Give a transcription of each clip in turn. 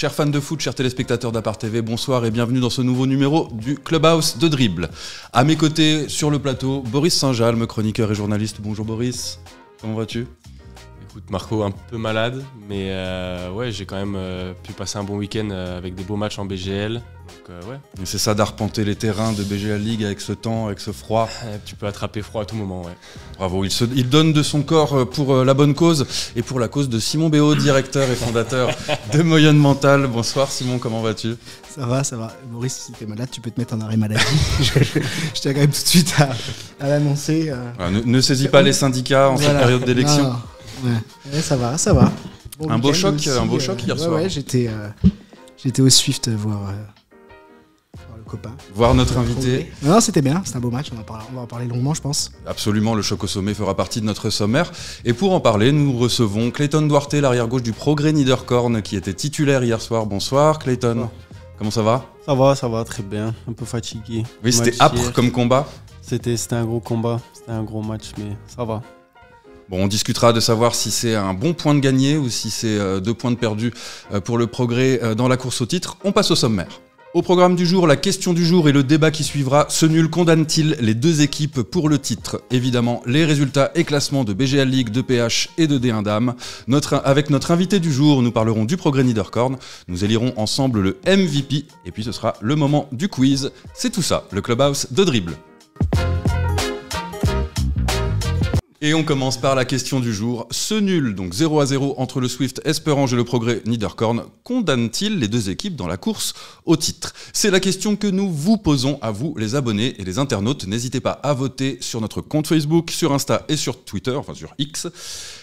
Chers fans de foot, chers téléspectateurs d'Apart TV, bonsoir et bienvenue dans ce nouveau numéro du Clubhouse de Dribble. À mes côtés, sur le plateau, Boris Saint-Jalme, chroniqueur et journaliste. Bonjour Boris, comment vas-tu Écoute Marco, un peu malade, mais euh, ouais, j'ai quand même euh, pu passer un bon week-end euh, avec des beaux matchs en BGL, euh, c'est ça d'arpenter les terrains de BGL League avec ce temps, avec ce froid. Eh, tu peux attraper froid à tout moment, Bravo, il, il donne de son corps euh, pour euh, la bonne cause et pour la cause de Simon Béot, directeur et fondateur de Moyenne Mentale. Bonsoir Simon, comment vas-tu Ça va, ça va. Maurice, si t'es malade, tu peux te mettre en arrêt maladie. je, je, tiens quand même tout de suite à, l'annoncer. Ah, ne, saisis pas les syndicats en cette période d'élection. ça va, ça va. un, beau choc, un beau choc, hier soir. j'étais au Swift voir... Voir notre invité. Non, c'était bien, c'est un beau match, on va, en parler longuement, je pense. Absolument, le choc au sommet fera partie de notre sommaire. Et pour en parler, nous recevons Clayton Duarte, l'arrière-gauche du Progrès Niederkorn, qui était titulaire hier soir. Bonsoir Clayton. Comment ça va Ça va, ça va très bien. Un peu fatigué. Oui, c'était âpre comme combat. C'était un gros combat, c'était un gros match, mais ça va. Bon, on discutera de savoir si c'est un bon point de gagné ou si c'est euh, deux points de perdu euh, pour le progrès euh, dans la course au titre. On passe au sommaire. Au programme du jour, la question du jour et le débat qui suivra. Ce nul condamne-t-il les deux équipes pour le titre Évidemment, les résultats et classements de BGL League, de PH et de D1 Dame. avec notre invité du jour, nous parlerons du progrès Niederkorn. Nous élirons ensemble le MVP. Et puis ce sera le moment du quiz. C'est tout ça, le Clubhouse de Dribble. Et on commence par la question du jour. Ce nul, donc 0 à 0 entre le Swift Esperange et le Progrès Niederkorn, condamne-t-il les deux équipes dans la course au titre C'est la question que nous vous posons à vous, les abonnés et les internautes. N'hésitez pas à voter sur notre compte Facebook, sur Insta et sur Twitter, enfin sur X.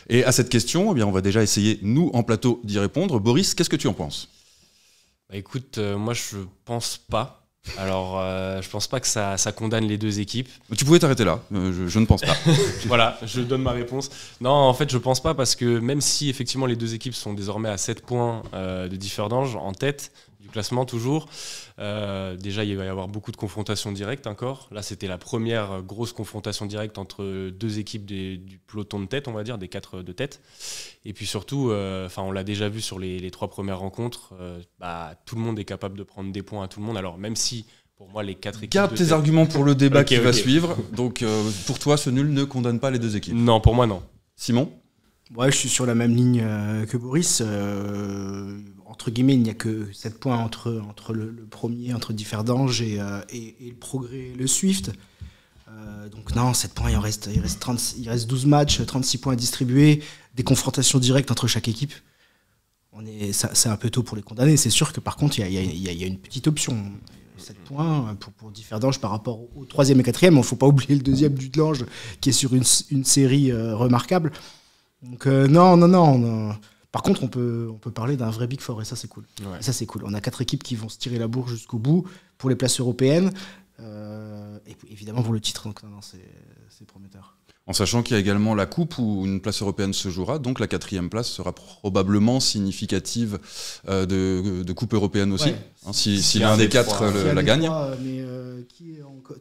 Et à cette question, eh bien, on va déjà essayer, nous, en plateau, d'y répondre. Boris, qu'est-ce que tu en penses bah, Écoute, euh, moi, je pense pas. Alors, euh, je pense pas que ça, condamne les deux équipes. Tu pouvais t'arrêter là, euh, je, ne pense pas. voilà, je donne ma réponse. Non, en fait, je pense pas parce que même si effectivement les deux équipes sont désormais à 7 points euh, de différence en tête, classement toujours. Euh, déjà, il va y avoir beaucoup de confrontations directes encore. Là, c'était la première grosse confrontation directe entre deux équipes du peloton de tête, on va dire, des quatre de tête. Et puis surtout, euh, enfin, on l'a déjà vu sur les, trois premières rencontres, euh, bah, tout le monde est capable de prendre des points à tout le monde. Alors, même si pour moi, les quatre équipes. Garde tes arguments pour le débat qui va suivre. Donc, pour toi, ce nul ne condamne pas les deux équipes. Non, pour moi, non. Simon Ouais, je suis sur la même ligne euh, que Boris. Euh, entre guillemets, il n'y a que 7 points entre, le, premier, entre Differdange et, euh, le progrès, le Swift. donc non, 7 points, il reste, il, reste il reste 12 matchs, 36 points à distribuer, des confrontations directes entre chaque équipe. c'est un peu tôt pour les condamner. C'est sûr que par contre, il y, a, une petite option. 7 points pour, Differdange par rapport au troisième et quatrième. Il ne faut pas oublier le deuxième du Delange qui est sur une série remarquable. Donc euh, non, non, non. Euh, par contre, on peut, on peut parler d'un vrai Big Four et ça, c'est cool. ça, c'est cool. On a quatre équipes qui vont se tirer la bourre jusqu'au bout pour les places européennes. Euh, et évidemment pour le titre, donc c'est prometteur. En sachant qu'il y a également la coupe où une place européenne se jouera, donc la quatrième place sera probablement significative de, coupe européenne aussi. Hein, si, l'un des quatre la gagne.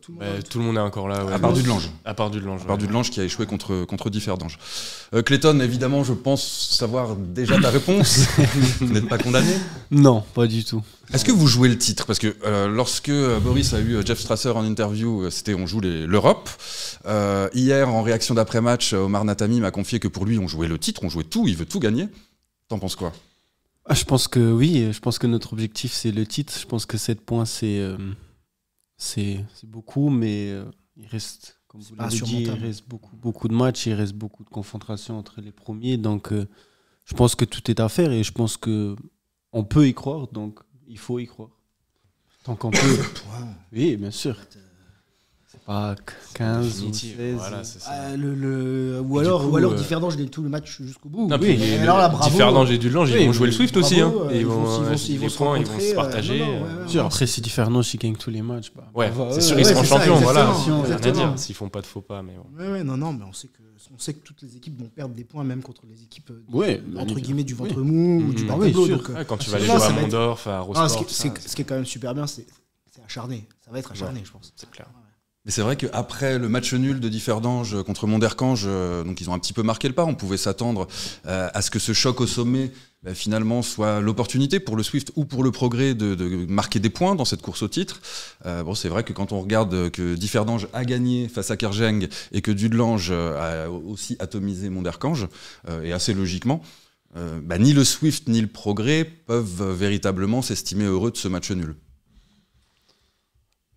tout, le monde est encore là. Ouais. À part du de À part du de À part du de qui a échoué contre, contre différents d'ange. Euh, Clayton, évidemment, je pense savoir déjà ta réponse. vous n'êtes pas condamné Non, pas du tout. Est-ce que vous jouez le titre Parce que euh, lorsque euh, Boris a eu Jeff Strasser en interview, c'était on joue l'Europe. hier, en réaction d'après-match, Omar Natami m'a confié que pour lui, on jouait le titre, on jouait tout, il veut tout gagner. T'en penses quoi ah, je pense que oui, je pense que notre objectif c'est le titre. Je pense que 7 points euh, c'est c'est beaucoup, mais euh, il reste, comme vous l'avez dit, il reste beaucoup, beaucoup de matchs, il reste beaucoup de confrontations entre les premiers. Donc euh, je pense que tout est à faire et je pense que on peut y croire, donc il faut y croire. Tant qu'on peut. oui, bien sûr pas 15 ou 16. Ah, ou, alors, ou euh, Differdange gagne tout le match jusqu'au bout. oui, et alors bravo. Differdange et Dulange ils vont jouer le Swift aussi. Hein. Euh, ils, vont, ils, euh, vont, se points, ils vont se partager. Après, si Differdange gagne tous les matchs, bah, ouais, c'est sûr, ils seront champions. Voilà, rien à dire hein, s'ils font pas de faux pas. Mais ouais, non, non, mais on sait que on sait que toutes les équipes vont perdre des points, même contre les équipes bah, entre guillemets du ventre mou ou mm-hmm. du ah oui, quand tu vas aller jouer à Mondorf, à Rostov, ce, qui est quand même super bien, c'est acharné. Ça va être acharné, je pense. C'est clair. Mais c'est vrai qu'après le match nul de Differdange contre Monderkange, euh, donc ils ont un petit peu marqué le pas, on pouvait s'attendre euh, à ce que ce choc au sommet bah, finalement soit l'opportunité pour le Swift ou pour le progrès de, marquer des points dans cette course au titre. Euh, bon, c'est vrai que quand on regarde que Differdange a gagné face à Kerjeng et que Dudelange a aussi atomisé Monderkange, et assez logiquement, bah, ni le Swift ni le progrès peuvent véritablement s'estimer heureux de ce match nul.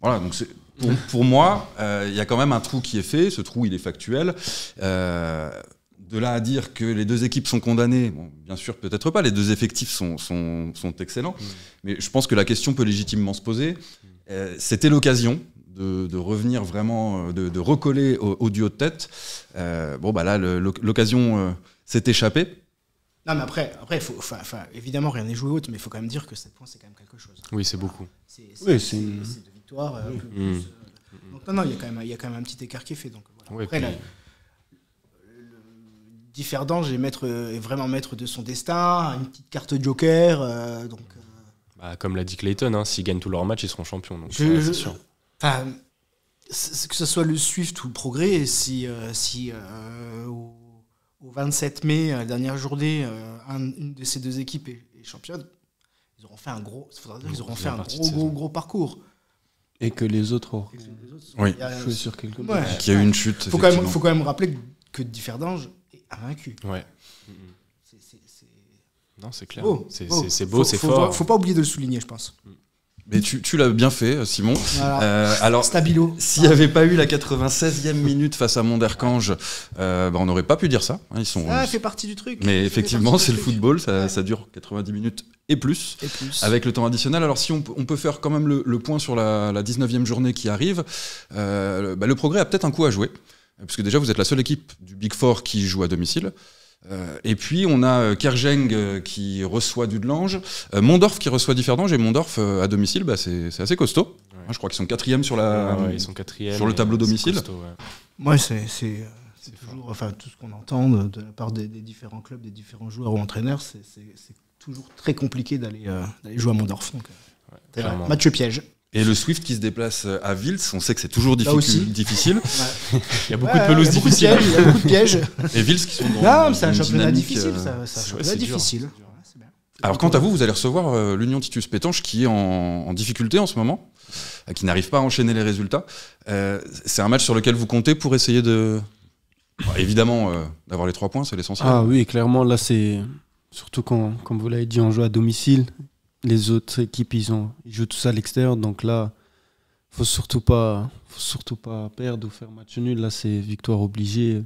Voilà, donc c'est pour, moi, euh, il y a quand même un trou qui est fait. Ce trou, il est factuel. Euh, de là à dire que les deux équipes sont condamnées, bon, bien sûr, peut-être pas. Les deux effectifs sont, sont, excellents. Mm. Mais je pense que la question peut légitimement se poser. Euh, c'était l'occasion. De, de, revenir vraiment, de, de recoller au, duo de tête. bon, bah là, l'occasion s'est échappée. Non, mais après, après faut, évidemment, rien n'est joué autre, mais il faut quand même dire que 7 points, c'est quand même quelque chose. Oui, c'est beaucoup. C'est oui, c'est non, il y, a quand même, il y a quand même un petit écart qui est fait. Donc, voilà. Après, euh, est vraiment maître de son destin, une petite carte joker. Euh, donc, euh. Bah, comme l'a dit Clayton, hein, s'ils gagnent tous leurs matchs, ils seront champions. Donc, sûr. que ce soit le Swift ou le Progrès, si, si au, 27 mai, la dernière journée, une de ces deux équipes est, championne, ils auront fait un gros, mmh, ils auront fait un gros, gros, gros, parcours. Et que les autres ont oui. il y a eu une chute. Il faut, faut, quand même rappeler que Differdange est invaincu. Ouais. Non, c'est clair. c'est beau, c'est fort. Faut, faut pas oublier de le souligner, je pense. Mm. Mais tu, l'as bien fait, Simon. Euh, alors, Stabilo. S'il n'y avait pas eu la 96e minute face à Monderkange, euh, bah, on n'aurait pas pu dire ça. Hein, ils sont. Ah, fait partie du truc. Mais effectivement, c'est le football. Ça, dure 90 minutes et plus, avec le temps additionnel. Alors, si on, peut faire quand même le, point sur la, 19e journée qui arrive, euh, bah, le progrès a peut-être un coup à jouer. puisque déjà, vous êtes la seule équipe du Big Four qui joue à domicile. Euh, et puis on a euh, Kerjeng euh, qui reçoit Dudelange, Mondorf qui reçoit Differdange et Mondorf à domicile, bah, c'est assez costaud. Hein, je crois qu'ils sont quatrième sur, le tableau domicile. Moi, c'est toujours, enfin tout ce qu'on entend de, la part des, différents clubs, des différents joueurs ou entraîneurs, c'est toujours très compliqué d'aller jouer à Mondorf. Donc, match piège. Et le Swift qui se déplace euh, à Vils, on sait que c'est toujours difficile. Il y a beaucoup de pelouses difficiles. Il y a beaucoup de pièges. Et Vils qui sont dans. Non, c'est un championnat difficile. difficile. Alors quant à vous, vous allez recevoir euh, l'Union Titus Pétanche qui est en, difficulté en ce moment, euh, qui n'arrive pas à enchaîner les résultats. c'est un match sur lequel vous comptez pour essayer de... Bah, évidemment, d'avoir les trois points, c'est l'essentiel. Ah oui, clairement, là c'est... Surtout quand, comme vous l'avez dit, on joue à domicile les autres équipes, ils, ont, jouent tous à l'extérieur. Donc là, faut surtout pas, faut surtout pas perdre ou faire match nul. Là, c'est victoire obligée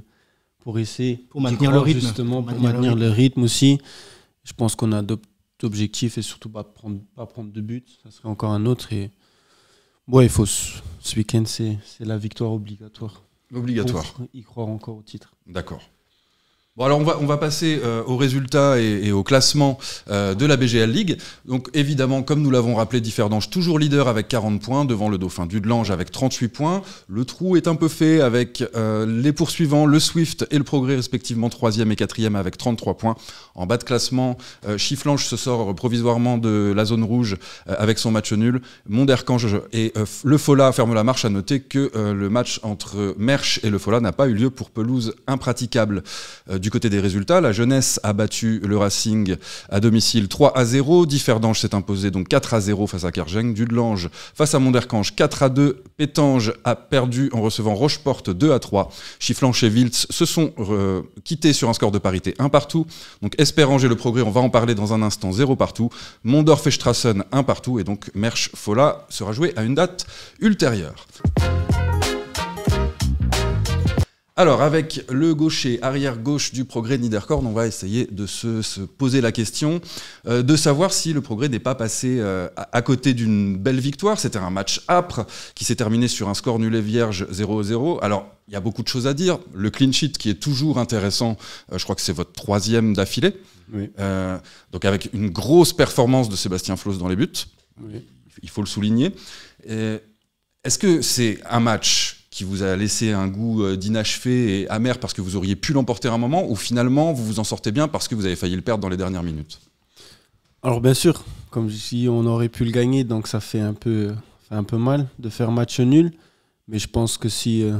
pour essayer. Pour maintenir le rythme. Justement, pour, maintenir, le rythme. aussi. Je pense qu'on a d'objectifs et surtout pas prendre, pas prendre de but. Ça serait encore un autre. Et ouais, il faut ce, week-end, c'est la victoire obligatoire. Obligatoire. y croire encore au titre. D'accord. Bon alors on va, on va passer euh, aux résultats et, au classement euh, de la BGL League. Donc évidemment, comme nous l'avons rappelé, Differdange toujours leader avec 40 points devant le Dauphin Dudelange avec 38 points. Le trou est un peu fait avec euh, les poursuivants, le Swift et le Progrès respectivement 3 et 4 avec 33 points. En bas de classement, Chifflange se sort provisoirement de la zone rouge avec son match nul. Monderkange et le Fola ferment la marche. À noter que le match entre Merch et le Fola n'a pas eu lieu pour pelouse impraticable du côté des résultats, la jeunesse a battu le Racing à domicile 3 à 0. Differdange s'est imposé donc 4 à 0 face à Kerjeng. Dudelange face à Monderkange 4 à 2. Pétange a perdu en recevant Rocheporte 2 à 3. Chifflanche et Wiltz se sont euh, quittés sur un score de parité 1 partout. Donc Espérange et le Progrès, on va en parler dans un instant, 0 partout. Mondorf et Strassen 1 partout. Et donc Mersch-Fola sera joué à une date ultérieure. Alors, avec le gaucher arrière-gauche du progrès de Niederkorn, on va essayer de se, poser la question euh, de savoir si le progrès n'est pas passé euh, à, côté d'une belle victoire. C'était un match âpre qui s'est terminé sur un score nul et vierge 0-0. Alors, il y a beaucoup de choses à dire. Le clean sheet qui est toujours intéressant, euh, je crois que c'est votre troisième d'affilée. donc, avec une grosse performance de Sébastien Floss dans les buts, il faut le souligner. Est-ce que c'est un match qui vous a laissé un goût euh, d'inachevé et amer parce que vous auriez pu l'emporter à un moment, ou finalement vous vous en sortez bien parce que vous avez failli le perdre dans les dernières minutes Alors bien sûr, comme si on aurait pu le gagner, donc ça fait un peu, un peu mal de faire match nul, mais je pense que si euh,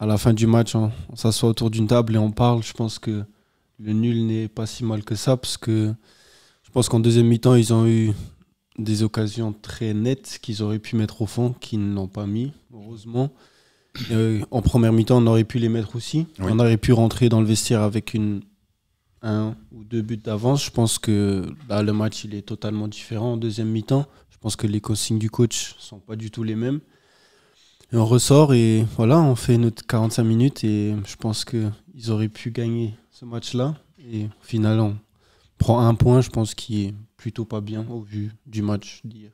à la fin du match on, on s'assoit autour d'une table et on parle, je pense que le nul n'est pas si mal que ça parce que je pense qu'en deuxième mi-temps ils ont eu des occasions très nettes qu'ils auraient pu mettre au fond, qu'ils n'ont pas mis, heureusement. Euh, en première mi-temps, on aurait pu les mettre aussi. On aurait pu rentrer dans le vestiaire avec une, un ou deux buts d'avance. Je pense que bah, le match il est totalement différent en deuxième mi-temps. Je pense que les consignes du coach sont pas du tout les mêmes. Et on ressort et voilà, on fait notre 45 minutes et je pense qu'ils auraient pu gagner ce match-là. Et finalement on prend un point, je pense, qui est plutôt pas bien au vu du match d'hier.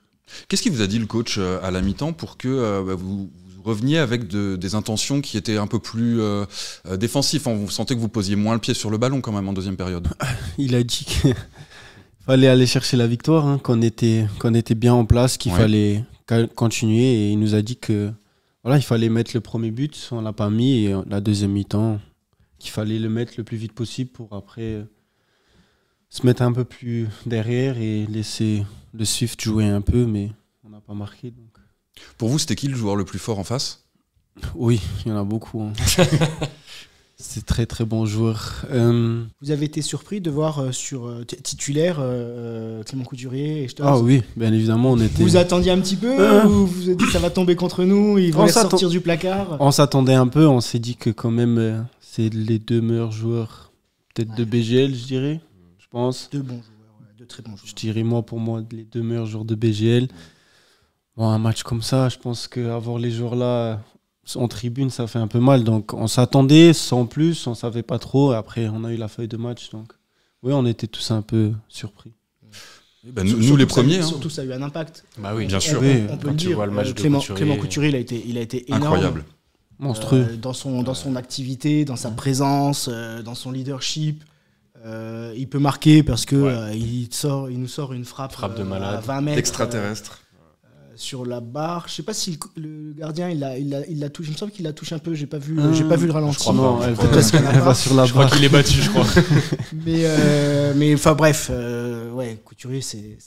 Qu'est-ce qu'il vous a dit le coach euh, à la mi-temps pour que euh, bah, vous reveniez avec des intentions qui étaient un peu plus défensifs. Euh, euh, défensives. vous sentez que vous posiez moins le pied sur le ballon quand même en deuxième période. Il a dit qu'il fallait aller chercher la victoire, hein, qu'on était, qu'on était bien en place, qu'il fallait continuer. Et il nous a dit que voilà, il fallait mettre le premier but, on l'a pas mis, et la deuxième mi-temps, qu'il fallait le mettre le plus vite possible pour après euh, se mettre un peu plus derrière et laisser le Swift jouer un peu, mais on n'a pas marqué. Pour vous, c'était qui le joueur le plus fort en face Oui, il y en a beaucoup. Hein. C'est très très bon joueur. Euh, vous avez été surpris de voir euh, sur euh, titulaire Clément Couturier et Stoss. Ah oui, bien évidemment, on était. Vous attendiez un petit peu vous vous êtes dit ça va tomber contre nous, ils vont sortir du placard On s'attendait un peu, on s'est dit que quand même c'est les deux meilleurs joueurs peut-être de BGL, je dirais, je pense. Deux bons joueurs, deux très bons joueurs. Je dirais moi pour moi les deux meilleurs joueurs de BGL un match comme ça, je pense qu'avoir les joueurs là euh, en tribune, ça fait un peu mal. Donc on s'attendait sans plus, on savait pas trop. Après, on a eu la feuille de match. Donc oui, on était tous un peu surpris. Bah, nous, les premiers. Hein. Surtout, ça a eu un impact. Bah oui, bien sûr. on, le Le match euh, Clément, Couturier, Clément Couturier, il a été, il a été Incroyable. Monstrueux. Euh, dans, son, dans son activité, dans sa présence, dans son leadership. il peut marquer parce que il, sort, il nous sort une frappe, de malade. Extraterrestre sur la barre. Je sais pas si le, gardien il l'a il, a, il a touché. Il me semble qu'il la touche un peu. J'ai pas vu. Euh, j'ai pas vu le ralenti. Je crois je crois qu'il est battu, je crois. mais euh, mais enfin bref, euh, ouais, Couturier c'est.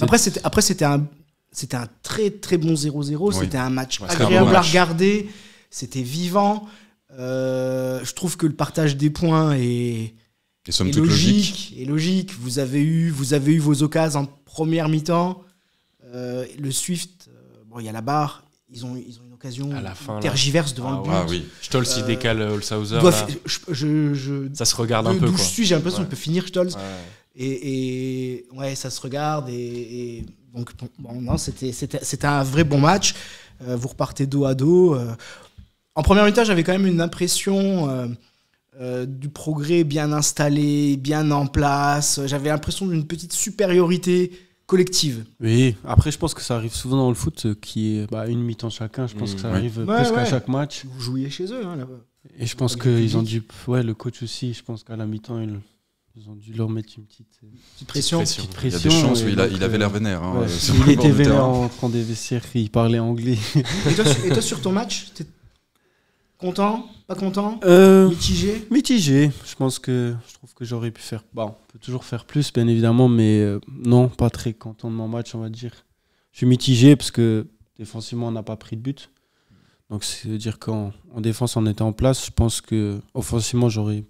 Après c'était après c'était un c'était un très très bon 0-0. C'était un match agréable à regarder. C'était vivant. je trouve que le partage des points est, logique, logique. logique. Vous avez eu vous avez eu vos occasions en première mi-temps. Euh, le Swift, euh, bon, il y a la barre, ils ont, ils ont une occasion à la fin, tergiverse devant le ah but. Ah oui. Stolz, il euh, décale Holzhauser. Je, je, ça se regarde un peu. D'où je suis, j'ai l'impression qu'on peut finir Stolz. Et, ouais, ça se regarde. Et, donc, bon, non, c'était un vrai bon match. vous repartez dos à dos. en première mi-temps, j'avais quand même une impression du progrès bien installé, bien en place. J'avais l'impression d'une petite supériorité collective. Oui, après je pense que ça arrive souvent dans le foot, euh, qui est bah, une mi-temps chacun, je pense mm. que ça arrive presque à chaque match. Vous jouiez chez eux, hein, là-bas. Et je pense qu'ils ont dû... Ouais, le coach aussi, je pense qu'à la mi-temps, ils, ont dû leur mettre une euh, petite... pression. Il y a des chances il, avait l'air vénère. Hein, euh, il était vénère en train des vestiaires, il parlait anglais. Et toi, sur- ton match, Content Pas content euh, Mitigé Mitigé. Je pense que je trouve que j'aurais pu faire. Bah, on peut toujours faire plus, bien évidemment, mais euh, non, pas très content de mon match, on va dire. Je suis mitigé parce que défensivement, on n'a pas pris de but. Donc, c'est-à-dire qu'en défense, on était en place. Je pense que offensivement, j'aurais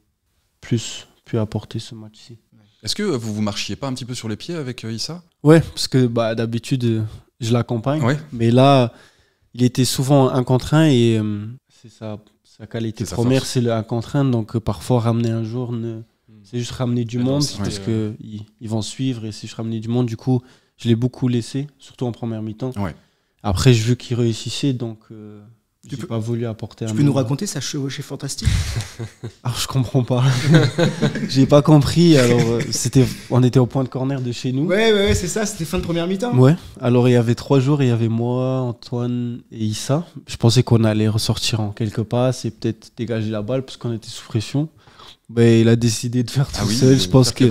plus pu apporter ce match-ci. Est-ce que vous vous marchiez pas un petit peu sur les pieds avec euh, Issa Ouais, parce que bah, d'habitude, je l'accompagne. Mais là, il était souvent un contre un et c'est sa, qualité première, c'est la contrainte. Donc euh, parfois, ramener un jour, hmm. c'est juste ramener du monde parce qu'ils ils vont suivre. Et si je ramenais du monde, du coup, je l'ai beaucoup laissé, surtout en première mi-temps. Après, je veux qu'il réussissait, donc euh, tu peux pas voulu apporter. Tu peux nous raconter sa chevauchée fantastique Alors ah, je comprends pas. J'ai pas compris. Alors euh, c'était, on était au point de corner de chez nous. Ouais, ouais, ouais c'est ça. C'était fin de première mi-temps. Ouais. Alors il y avait trois jours, il y avait moi, Antoine et Issa. Je pensais qu'on allait ressortir en quelques passes et peut-être dégager la balle parce qu'on était sous pression. Mais il a décidé de faire ah tout seul. Je pense que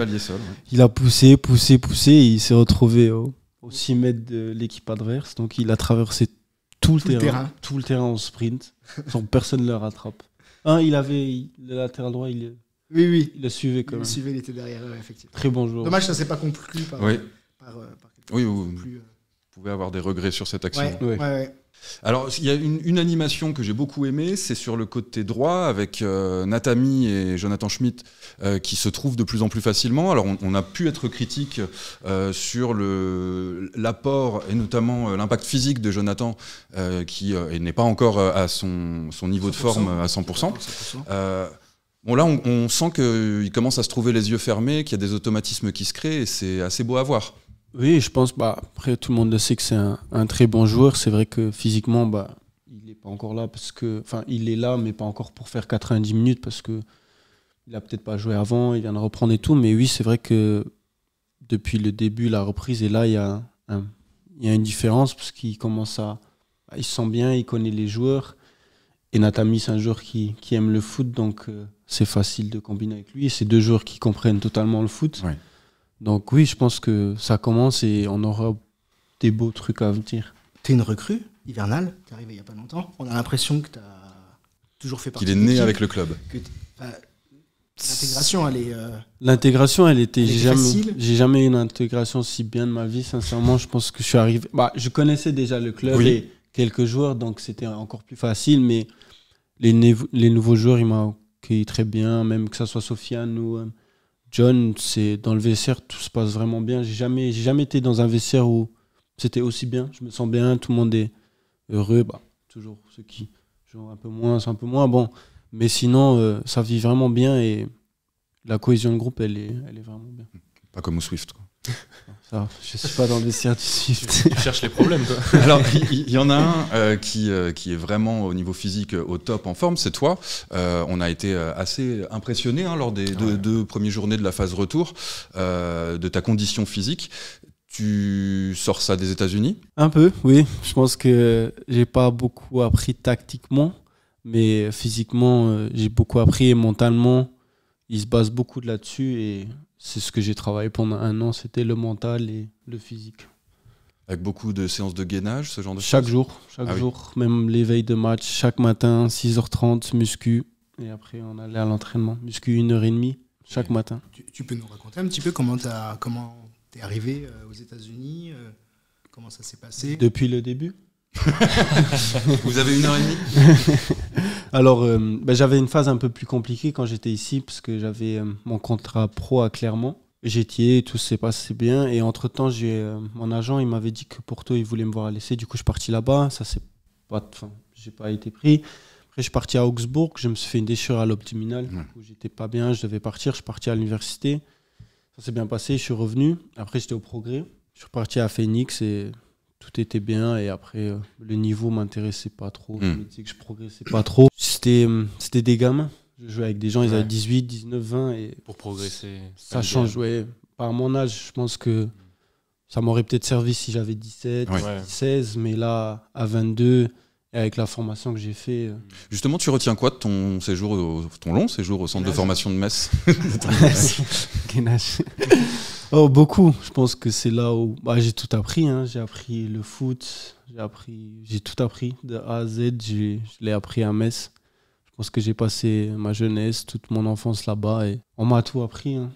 il a poussé, poussé, poussé. Et il s'est retrouvé au, au 6 mètres de l'équipe adverse. Donc il a traversé tout, le, terrain, Tout le terrain en sprint. sans personne ne le rattrape. Un, il avait le latéral droit, il, oui, oui. il le suivait quand il même. Le suivait, il était derrière, effectivement. Très bon joueur. Dommage, ça ne s'est pas conclu par. Oui. par, euh, par, oui, oui, oui. Euh, pouvez avoir des regrets sur cette action. Alors, il y a une, animation que j'ai beaucoup aimée, c'est sur le côté droit avec euh, Natami et Jonathan Schmidt euh, qui se trouvent de plus en plus facilement. Alors, on, a pu être critique euh, sur l'apport et notamment l'impact physique de Jonathan qui n'est pas encore à son, niveau de forme à 100%. Bon là, on, on sent qu'il commence à se trouver les yeux fermés, qu'il y a des automatismes qui se créent, et c'est assez beau à voir. Oui, je pense, bah, après tout le monde le sait que c'est un, très bon joueur. C'est vrai que physiquement, bah, il n'est pas encore là parce que. Enfin, il est là, mais pas encore pour faire 90 minutes parce que il a peut-être pas joué avant, il vient de reprendre et tout. Mais oui, c'est vrai que depuis le début, la reprise, et là, il y a, une différence parce qu'il commence à. Bah, il se sent bien, il connaît les joueurs. Et Natami, c'est un joueur qui, qui, aime le foot, donc euh, c'est facile de combiner avec lui. Et c'est deux joueurs qui comprennent totalement le foot. Ouais. Donc oui, je pense que ça commence et on aura des beaux trucs à venir. T'es une recrue hivernale, t'es arrivé il n'y a pas longtemps. On a l'impression que t'as toujours fait partie. Qu'il est né avec le club. L'intégration, elle est. Euh, l'intégration, elle était. J'ai jamais, eu une intégration si bien de ma vie, sincèrement. je pense que je suis arrivé. Bah, je connaissais déjà le club et quelques joueurs, donc c'était encore plus facile. Mais les, les nouveaux joueurs, ils m'ont accueilli très bien, même que ce soit Sofiane ou. Euh, John, c'est dans le VCR, tout se passe vraiment bien. J'ai jamais, jamais été dans un VCR où c'était aussi bien. Je me sens bien, tout le monde est heureux. Bah, toujours ceux qui, genre un peu moins, c'est un peu moins bon. Mais sinon, euh, ça vit vraiment bien et la cohésion de groupe, elle est, elle est vraiment bien. Pas comme au Swift. Quoi. Je je suis pas dans le vestiaire du Tu cherches les problèmes, toi. Alors, il y, en a un euh, qui, euh, qui est vraiment au niveau physique euh, au top en forme, c'est toi. on a été assez impressionnés hein, lors des deux, premières journées de la phase retour de ta condition physique. Tu sors ça des États-Unis Un peu, oui. Je pense que j'ai pas beaucoup appris tactiquement, mais physiquement, j'ai beaucoup appris et mentalement, il se base beaucoup là-dessus et c'est ce que j'ai travaillé pendant un an, c'était le mental et le physique. Avec beaucoup de séances de gainage, ce genre de Chaque jour, chaque ah jour, même l'éveil de match, chaque matin, 6h30, muscu. Et après, on allait à l'entraînement, muscu heure et demie, chaque matin. Tu, peux nous raconter un petit peu comment tu comment es arrivé euh, aux États-Unis, euh, comment ça s'est passé Depuis le début Vous avez une heure et demie Alors, euh, bah, j'avais une phase un peu plus compliquée quand j'étais ici, parce que j'avais euh, mon contrat pro à Clermont. J'étais, tout s'est passé bien. Et entre-temps, j'ai euh, mon agent, il m'avait dit que Porto, il voulait me voir à l'essai. Du coup, je suis parti là-bas. Ça, c'est pas... j'ai pas été pris. Après, je suis parti à Augsbourg. Je me suis fait une déchirure à l'optiminal J'étais pas bien, je devais partir. Je suis parti à l'université. Ça s'est bien passé, je suis revenu. Après, j'étais au progrès. Je suis parti à Phoenix et tout était bien et après euh, le niveau m'intéressait pas trop. Hmm. Je progressais pas trop. C'était euh, c'était des gamins. Je jouais avec des gens, ils avaient 18, 19, 20 et pour progresser. Ça change, Par mon âge, je pense que ça m'aurait peut-être servi si j'avais 17, 16, mais là à 22, et avec la formation que j'ai fait. Euh, Justement, tu retiens quoi de ton séjour, ton long séjour au centre de formation de Metz Oh, beaucoup. Je pense que c'est là où bah, j'ai tout appris. Hein. J'ai appris le foot, j'ai appris, j'ai tout appris de A à Z. Je l'ai appris à Metz. Je pense que j'ai passé ma jeunesse, toute mon enfance là-bas et on m'a tout appris. Hein.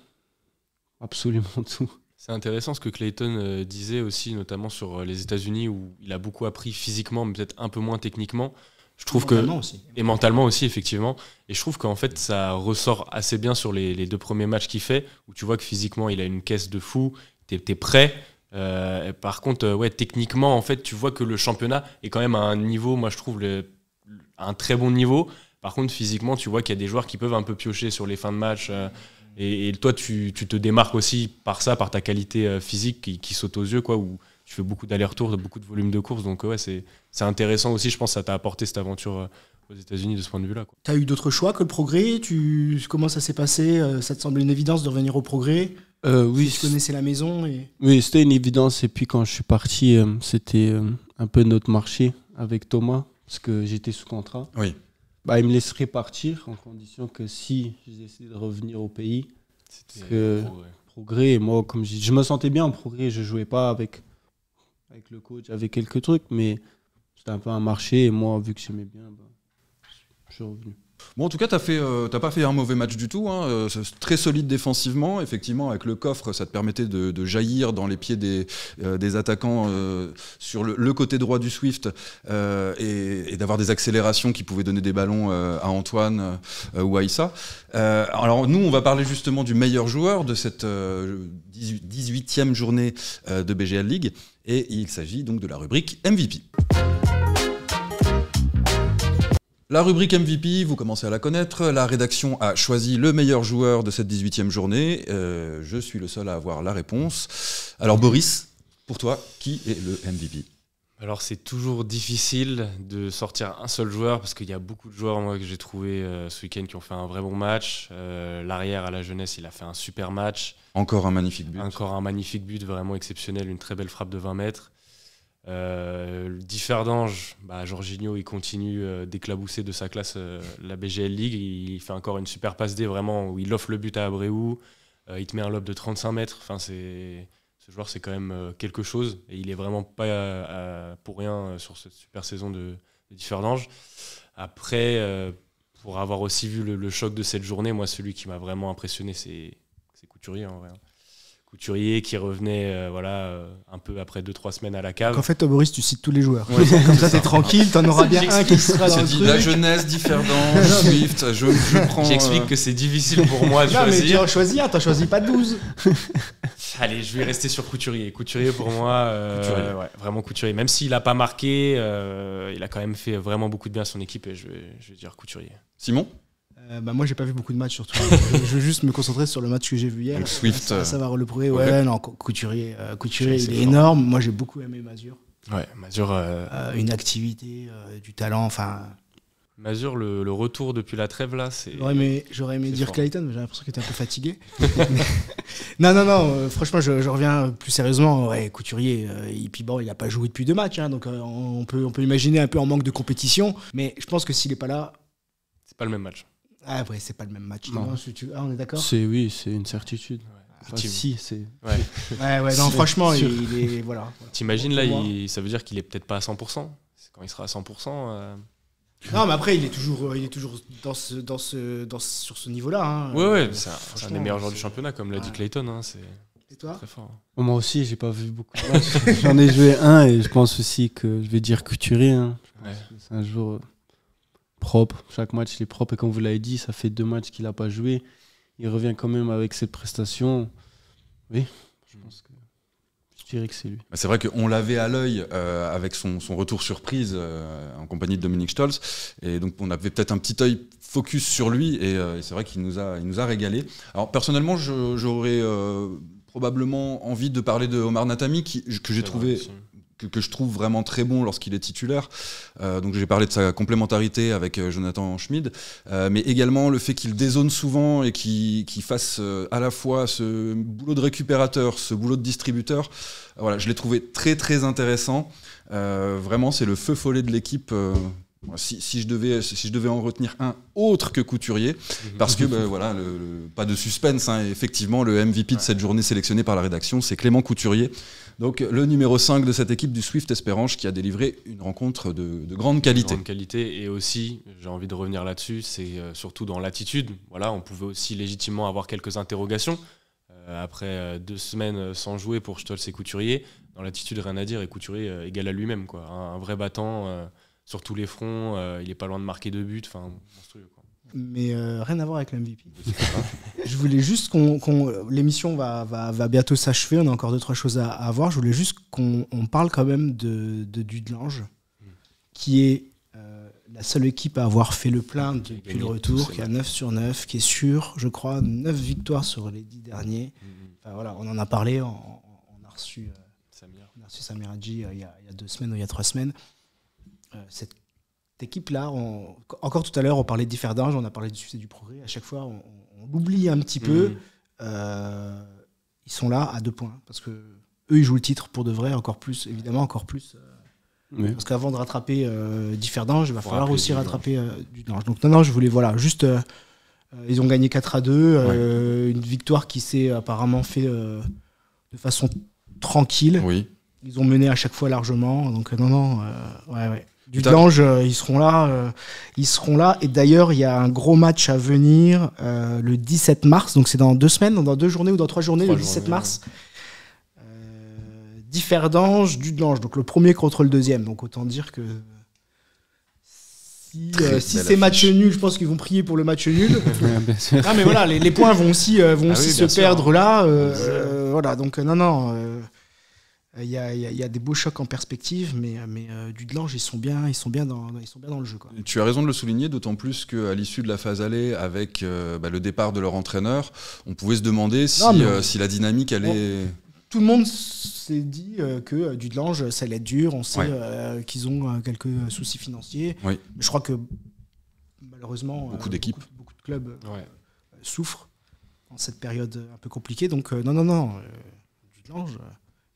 Absolument tout. C'est intéressant ce que Clayton euh, disait aussi, notamment sur euh, les États-Unis, où il a beaucoup appris physiquement, mais peut-être un peu moins techniquement. Je trouve et mentalement que aussi. et mentalement aussi effectivement. Et je trouve qu'en fait ça ressort assez bien sur les, deux premiers matchs qu'il fait, où tu vois que physiquement il a une caisse de fou. T'es es prêt. Euh, par contre, ouais, techniquement en fait, tu vois que le championnat est quand même à un niveau, moi je trouve, le, un très bon niveau. Par contre, physiquement, tu vois qu'il y a des joueurs qui peuvent un peu piocher sur les fins de match. Et, toi, tu, te démarques aussi par ça, par ta qualité euh, physique qui, saute aux yeux, quoi, où tu fais beaucoup d'allers-retours, beaucoup de volume de course. Donc, euh, ouais, c'est intéressant aussi, je pense, ça t'a apporté cette aventure euh, aux États-Unis de ce point de vue-là. Tu as eu d'autres choix que le progrès tu... Comment ça s'est passé Ça te semblait une évidence de revenir au progrès Oui. Tu connaissais la maison Oui, c'était une évidence. Et puis quand je suis parti, c'était un peu notre marché avec Thomas, parce que j'étais sous contrat. Oui. Bah, il me laisserait partir en condition que si j'essayais de revenir au pays, c'était progrès. moi, comme je, je me sentais bien en progrès, je jouais pas avec, le coach, avec quelques trucs, mais c'était un peu un marché. Et moi, vu que j'aimais bien, bah, je suis revenu en tout cas, t'as n'as euh, pas fait un mauvais match du tout. Hein. Euh, très solide défensivement, effectivement, avec le coffre, ça te permettait de, jaillir dans les pieds des, euh, attaquants sur le, côté droit du Swift et, d'avoir des accélérations qui pouvaient donner des ballons à Antoine ou à Issa. alors nous, on va parler justement du meilleur joueur de cette 18e journée de BGL League et il s'agit donc de la rubrique MVP. La rubrique MVP, vous commencez à la connaître. La rédaction a choisi le meilleur joueur de cette 18e journée. Euh, je suis le seul à avoir la réponse. Alors Boris, pour toi, qui est le MVP alors c'est toujours difficile de sortir un seul joueur parce qu'il y a beaucoup de joueurs moi que j'ai trouvé euh, ce week-end qui ont fait un vrai bon match. Euh, l'arrière à la jeunesse, il a fait un super match. Encore un magnifique but. Encore un magnifique but vraiment exceptionnel, une très belle frappe de 20 mètres. Euh, Differdange, bah, Jorginho, il continue euh, d'éclabousser de sa classe euh, la BGL League. Il, fait encore une super passe D vraiment où il offre le but à Abreu. Euh, il te met un lob de 35 mètres. Enfin, c'est ce joueur, c'est quand même quelque chose. Et il est vraiment pas pour rien sur cette super saison de, Differdange. Après, pour avoir aussi vu le, le, choc de cette journée, moi, celui qui m'a vraiment impressionné, c'est Couturier en vrai. Hein couturier qui revenait euh, voilà euh, un peu après 2-3 semaines à la cave. en fait, Boris, tu cites tous les joueurs. Comme ça, t'es tranquille, t'en auras bien un qui sera dans le truc. La jeunesse, différent Swift, je, je prends. J'explique euh, que c'est difficile pour moi de non, choisir. mais tu vas choisir, un, choisi pas 12. Allez, je vais rester sur couturier. Couturier pour moi, vraiment couturier. Même s'il a pas marqué, il a quand même fait vraiment beaucoup de bien à son équipe et je je vais dire couturier. Simon moi, euh, bah moi j'ai pas vu beaucoup de matchs surtout. je veux juste me concentrer sur le match que j'ai vu hier. Swift. Ça, va le euh, prouver. Ouais, non, Couturier, euh, Couturier il est énorme. Moi j'ai beaucoup aimé Mazur. Ouais, Mazur. une activité, du talent, enfin. Mazur, le, retour depuis la trêve là, c'est. J'aurais aimé, dire Clayton, mais j'ai l'impression qu'il était un peu fatigué. non, non, non, franchement, je, reviens plus sérieusement. Ouais, Couturier, il, puis bon, il n'a pas joué depuis deux matchs, hein, donc on, peut, on peut imaginer un peu en manque de compétition, mais je pense que s'il n'est pas là. C'est pas le même match. Ah ouais, c'est pas le même match. Non. Ah, on est d'accord C'est oui, c'est une certitude. si, c'est. Ouais, ouais, non, franchement, il, est. Voilà. T'imagines là, il- ça veut dire qu'il est peut-être pas à 100%. Quand il sera à 100%, euh. Non, mais après, il est toujours, euh, il est toujours dans ce, dans ce, dans sur ce niveau-là. hein. ouais, ouais, c'est un- des meilleurs joueurs du championnat, comme l'a dit Clayton. hein, c'est Et toi oh, Moi aussi, j'ai pas vu beaucoup J'en ai joué un et je pense aussi que je vais dire hein. que tu ris. Ouais. C'est un jour. Euh, propre. Chaque match, il est propre. Et comme vous l'avez dit, ça fait deux matchs qu'il n'a pas joué. Il revient quand même avec cette prestations. Oui, je pense que dirais que c'est lui. Bah, c'est vrai qu'on l'avait à l'œil euh, avec son, retour surprise euh, en compagnie de Dominique Stolz. Et donc, on avait peut-être un petit œil focus sur lui. Et, euh, c'est vrai qu'il nous, a, nous a régalé. Alors, personnellement, j'aurais probablement envie de parler de Omar Natami, que j'ai trouvé que, je trouve vraiment très bon lorsqu'il est titulaire. Euh, donc j'ai parlé de sa complémentarité avec euh, Jonathan Schmid, euh, mais également le fait qu'il dézone souvent et qu'il fasse à la fois ce boulot de récupérateur, ce boulot de distributeur. Voilà, je l'ai trouvé très très intéressant. vraiment, c'est le feu follet de l'équipe si, je devais, si je devais en retenir un autre que couturier, parce que ben, voilà, pas de suspense, hein, effectivement, le MVP de cette journée sélectionné par la rédaction, c'est Clément Couturier. Donc le numéro 5 de cette équipe du Swift Espérance qui a délivré une rencontre de, grande qualité. De grande qualité et aussi, j'ai envie de revenir là-dessus, c'est euh, surtout dans l'attitude. Voilà, on pouvait aussi légitimement avoir quelques interrogations. Euh, après euh, deux semaines sans jouer pour Stolz et Couturier, dans l'attitude, rien à dire. Et Couturier égal à lui-même, quoi. Un, vrai battant sur tous les fronts. Euh, il est pas loin de marquer deux buts. Enfin, monstrueux. Quoi mais euh, rien à voir avec le MVP. je voulais juste qu'on. L'émission va, bientôt s'achever, on a encore deux, trois choses à, voir. Je voulais juste qu'on parle quand même de, de Dudelange, qui est euh, la seule équipe à avoir fait le plein depuis le retour, qui a 9 sur 9, qui est sûr, je crois, 9 victoires sur les 10 derniers. Mm, mm. Enfin, voilà, on en a parlé, on, a reçu. Samir. On il, il, y a deux semaines ou il y a trois semaines. Euh, cette équipe-là, encore tout à l'heure, on parlait de d'Iferdange, on a parlé du succès du progrès. À chaque fois, on, l'oublie un petit peu. Mmh. Euh, ils sont là à deux points parce que eux, ils jouent le titre pour de vrai, encore plus, évidemment, encore plus. Euh, parce qu'avant de rattraper euh, Differdange, il va falloir aussi rattraper du Dange. Donc, non, non, je voulais, voilà, juste, ils ont gagné 4 à 2, une victoire qui s'est apparemment fait de façon tranquille. Oui. Ils ont mené à chaque fois largement. Donc, non, non, ouais, ouais du euh, ils seront là. Euh, ils seront là. Et d'ailleurs, il y a un gros match à venir euh, le 17 mars. Donc c'est dans deux semaines, dans deux journées ou dans trois journées, le 17 mars. Differdange, du danger Donc le premier contre le deuxième. Donc autant dire que si, c'est match nul, je pense qu'ils vont prier pour le match nul. ah mais voilà, les, points vont aussi, vont ah aussi se perdre là. voilà, donc non, non. Euh, il y, a, des beaux chocs en perspective, mais, euh, mais euh, Dudelange, ils sont bien, ils sont bien dans, ils sont bien dans le jeu. Tu as raison de le souligner, d'autant plus qu'à l'issue de la phase allée, avec bah, le départ de leur entraîneur, on pouvait se demander si, si la dynamique allait. tout le monde s'est dit que Dudelange, ça allait être dur. On sait qu'ils ont quelques soucis financiers. je crois que malheureusement, beaucoup d'équipes, beaucoup, de clubs souffrent en cette période un peu compliquée. Donc non, non, non, Dudelange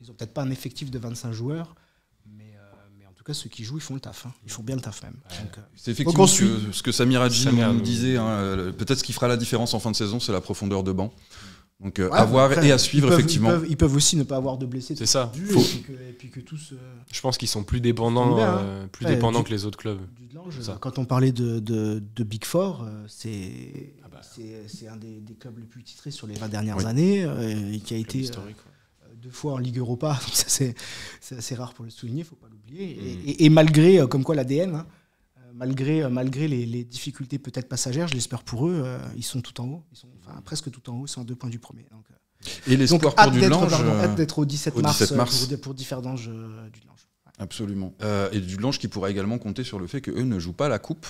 ils n'ont peut-être pas un effectif de 25 joueurs, euh, mais, en tout cas, ceux qui jouent, ils font le taf. Hein. Ils font bien le taf même. Euh, c'est effectivement ce que, ce que Samir nous disait. Hein, euh, peut-être ce qui fera la différence en fin de saison, c'est la profondeur de banc. Donc avoir à voir et à suivre, effectivement. Ils peuvent, aussi ne pas avoir de blessés. C'est ça. Je pense qu'ils sont plus dépendants, hein. plus dépendants que les autres clubs. quand on parlait de, Big Four, ah bah. c'est un des, clubs les plus titrés sur les 20 dernières années et qui a été. Historique, deux fois en Ligue Europa. Ça, c'est, assez rare pour le souligner, faut pas l'oublier. Et, mm. malgré, euh, comme quoi l'ADN, hein, euh, malgré, euh, malgré les, difficultés peut-être passagères, je l'espère pour eux, ils sont tout en haut. Ils sont presque tout en haut, ils sont à deux points du premier. Donc, et l'espoir pour du Lange. Hâte d'être au 17 au mars, Pour, différents jeux du Lange. Absolument. et du Lange qui pourrait également compter sur le fait qu'eux ne jouent pas la Coupe.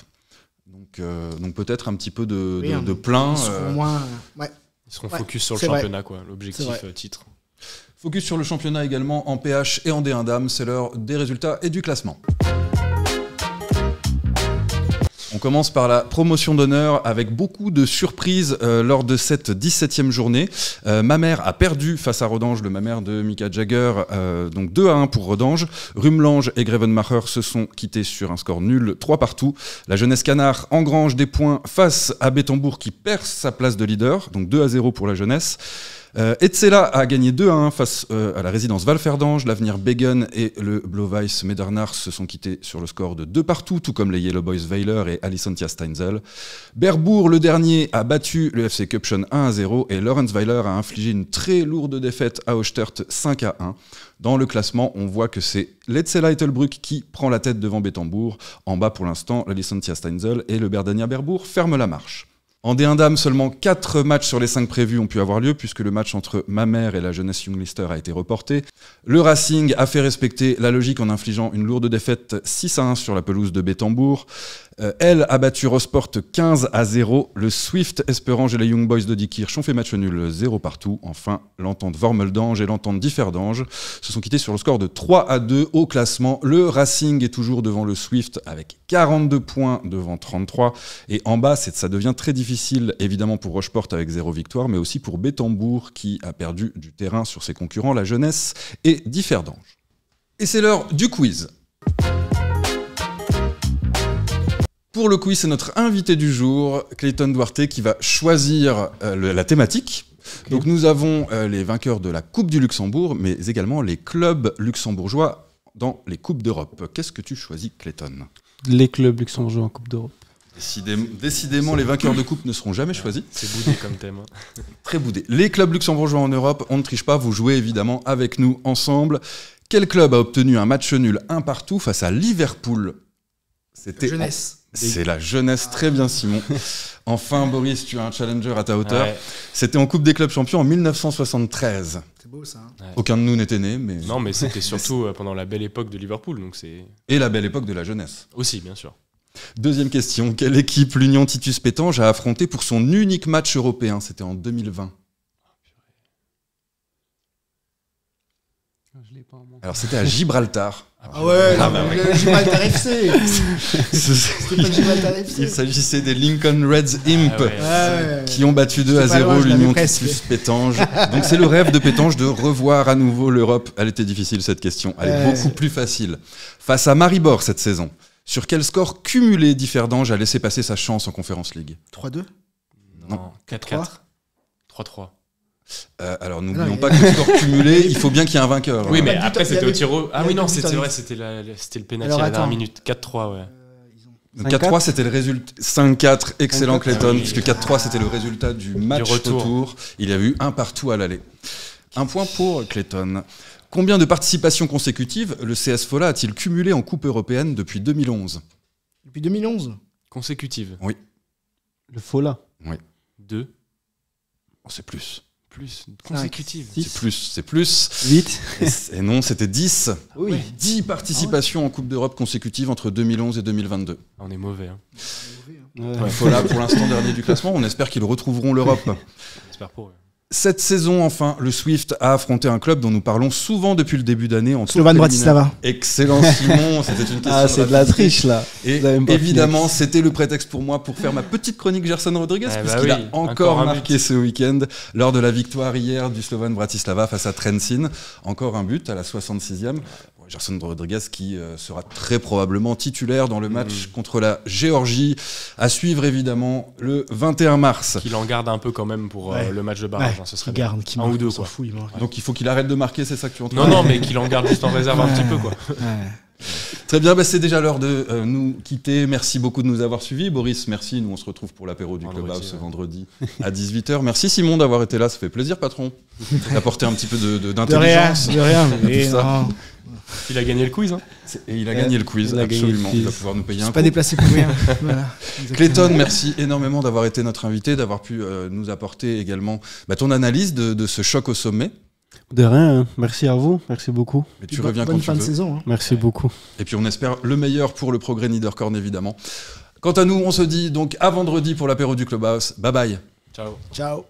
Donc, donc peut-être un petit peu de, hein. de, plein. Ils seront moins. Ils seront focus sur le championnat, quoi. L'objectif titre. Focus sur le championnat également en PH et en D1 dames, c'est l'heure des résultats et du classement. On commence par la promotion d'honneur avec beaucoup de surprises euh, lors de cette 17e journée. Euh, ma mère a perdu face à Rodange, le ma de Mika Jagger, euh, donc 2 à 1 pour Rodange. Rumelange et Grevenmacher se sont quittés sur un score nul, 3 partout. La jeunesse canard engrange des points face à Bettembourg qui perd sa place de leader, donc 2 à 0 pour la jeunesse. Euh, Etzela a gagné 2 1 face euh, à la résidence Valferdange. L'avenir Begen et le Blauweiss Medernar se sont quittés sur le score de 2 partout, tout comme les Yellow Boys Weiler et Alicentia Steinzel. Berbourg, le dernier, a battu le FC Cuption 1 0 et Lawrence Weiler a infligé une très lourde défaite à Ostert 5 1. Dans le classement, on voit que c'est Letzela Etelbruck qui prend la tête devant Bettembourg. En bas, pour l'instant, l'Alicentia Steinzel et le Berdania Berbourg ferment la marche. En D1 d'âme, seulement 4 matchs sur les 5 prévus ont pu avoir lieu puisque le match entre ma mère et la jeunesse Lister a été reporté. Le Racing a fait respecter la logique en infligeant une lourde défaite 6 à 1 sur la pelouse de Bétambourg elle euh, a battu Rosport 15 à 0. Le Swift Esperange et les Young Boys de Dikirch ont fait match nul 0 partout. Enfin, l'entente Vormeldange et l'entente Differdange se sont quittés sur le score de 3 à 2 au classement. Le Racing est toujours devant le Swift avec 42 points devant 33. Et en bas, ça devient très difficile, évidemment, pour Rocheport avec 0 victoire, mais aussi pour Bétambourg qui a perdu du terrain sur ses concurrents, la jeunesse et Differdange. Et c'est l'heure du quiz. Pour le quiz, c'est notre invité du jour, Clayton Duarte, qui va choisir euh, la thématique. Donc nous avons euh, les vainqueurs de la Coupe du Luxembourg, mais également les clubs luxembourgeois dans les Coupes d'Europe. Qu'est-ce que tu choisis, Clayton Les clubs luxembourgeois en Coupe d'Europe. Décidément, les vainqueurs de coupe ne seront jamais choisis. C'est boudé comme thème. Hein. Très boudé. Les clubs luxembourgeois en Europe, on ne triche pas, vous jouez évidemment avec nous ensemble. Quel club a obtenu un match nul un partout face à Liverpool C'était Jeunesse. C'est la jeunesse, très bien Simon. Enfin Boris, tu as un challenger à ta hauteur. C'était en Coupe des clubs champions en 1973. C'est beau ça. Hein. Aucun de nous n'était né, mais... Non, mais c'était surtout euh, pendant la belle époque de Liverpool. Donc Et la belle époque de la jeunesse. Aussi, bien sûr. Deuxième question, quelle équipe l'Union Titus Pétange a affronté pour son unique match européen C'était en 2020. Ah, Alors c'était à Gibraltar. Ah ouais, ah bah le, ouais. Il s'agissait des Lincoln Reds Imp ah ah qui ont battu 2 à 0 l'Union plus Pétange. Donc c'est le rêve de Pétange de revoir à nouveau l'Europe. Elle était difficile cette question, elle est beaucoup plus facile. Face à Maribor cette saison, sur quel score cumulé Differdange a laissé passer sa chance en Conférence League 3-2 Non. 4-4 3-3 alors euh, alors n'oublions pas que le score cumulé, il faut bien qu'il y ait un vainqueur. Oui, mais après c'était au tir Ah oui, non, c'était vrai, c'était le pénalty à la dernière minute. 4-3, ouais. 4-3, euh, c'était le résultat. 5-4, excellent Clayton, puisque 4-3, c'était le résultat du match retour. Il y a eu un partout à l'aller. Un point pour Clayton. Combien de participations consécutives le CS Fola a-t-il cumulé en Coupe européenne depuis 2011 Depuis 2011 Consécutive Oui. Le Fola Oui. 2 On sait plus plus consécutive. C'est plus, c'est plus. 8. Et, non, c'était 10. Oui. 10 participations en Coupe d'Europe consécutive entre 2011 et 2022. Ah, on est mauvais. Hein. On hein. Voilà, pour l'instant dernier du classement, on espère qu'ils retrouveront l'Europe. J'espère pour eux. Cette saison, enfin, le Swift a affronté un club dont nous parlons souvent depuis le début d'année. en Slovan Bratislava. Excellent, Simon. C'était une ah, question. Ah, c'est de la triche, là. Et évidemment, c'était le prétexte pour moi pour faire ma petite chronique Gerson Rodriguez, eh bah puisqu'il a encore, marqué ce week-end lors de la victoire hier du Slovan Bratislava face à Trencin. Encore un but à la 66e. Gerson Rodriguez qui euh, sera très probablement titulaire dans le match mm. contre la Géorgie. À suivre évidemment le 21 mars. Qu'il en garde un peu quand même pour euh, le match de barrage. Hein, ce serait un ou deux. Donc il faut qu'il arrête de marquer, c'est ça que tu entends. Non, non, mais qu'il en garde juste en réserve un petit peu. quoi. Très bien, bah, c'est déjà l'heure de euh, nous quitter. Merci beaucoup de nous avoir suivis. Boris, merci. Nous, on se retrouve pour l'apéro du Club ce vendredi à 18h. Merci Simon d'avoir été là. Ça fait plaisir, patron, d'apporter un petit peu d'intelligence. De, rien, de rien. Il a gagné le quiz. Hein. Et il a gagné le quiz, absolument. Il va pouvoir nous payer pas déplacé pour rien. Clayton, merci énormément d'avoir été notre invité, d'avoir pu euh, nous apporter également bah, ton analyse de, ce choc au sommet. De rien, hein. merci à vous, merci beaucoup. Et tu reviens quand fin De saison, hein. Merci beaucoup. Et puis on espère le meilleur pour le progrès Niederkorn évidemment. Quant à nous, on se dit donc à vendredi pour l'apéro du Clubhouse. Bye bye. Ciao. Ciao.